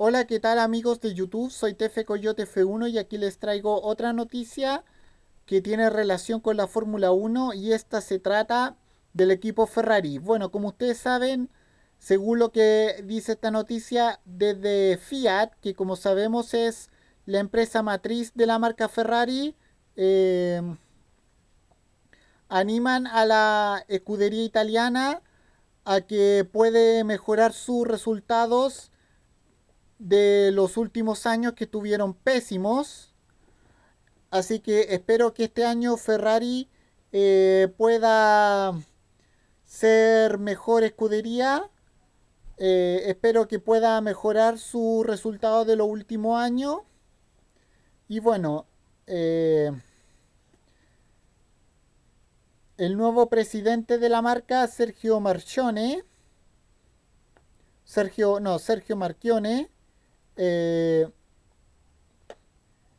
Hola, ¿qué tal amigos de YouTube? Soy Tefe Coyote F1 y aquí les traigo otra noticia que tiene relación con la Fórmula 1 y esta se trata del equipo Ferrari. Bueno, como ustedes saben, según lo que dice esta noticia desde Fiat, que como sabemos es la empresa matriz de la marca Ferrari, eh, animan a la escudería italiana a que puede mejorar sus resultados de los últimos años que tuvieron pésimos. Así que espero que este año Ferrari eh, pueda ser mejor escudería. Eh, espero que pueda mejorar su resultado de los últimos años. Y bueno, eh, el nuevo presidente de la marca, Sergio Marchione. Sergio, no, Sergio Marchione eh,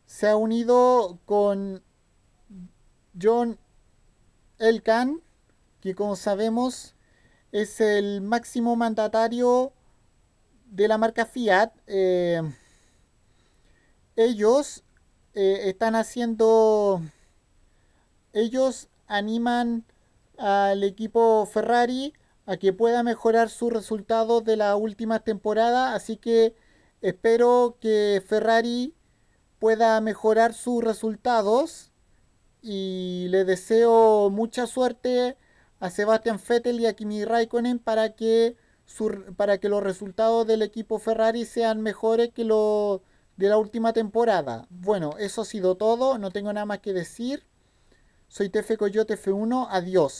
se ha unido con John Elkan, que como sabemos es el máximo mandatario de la marca Fiat. Eh, ellos eh, están haciendo, ellos animan al equipo Ferrari a que pueda mejorar sus resultados de la última temporada, así que Espero que Ferrari pueda mejorar sus resultados y le deseo mucha suerte a Sebastian Vettel y a Kimi Raikkonen para que, para que los resultados del equipo Ferrari sean mejores que los de la última temporada. Bueno, eso ha sido todo, no tengo nada más que decir. Soy Tefe Coyote F1, adiós.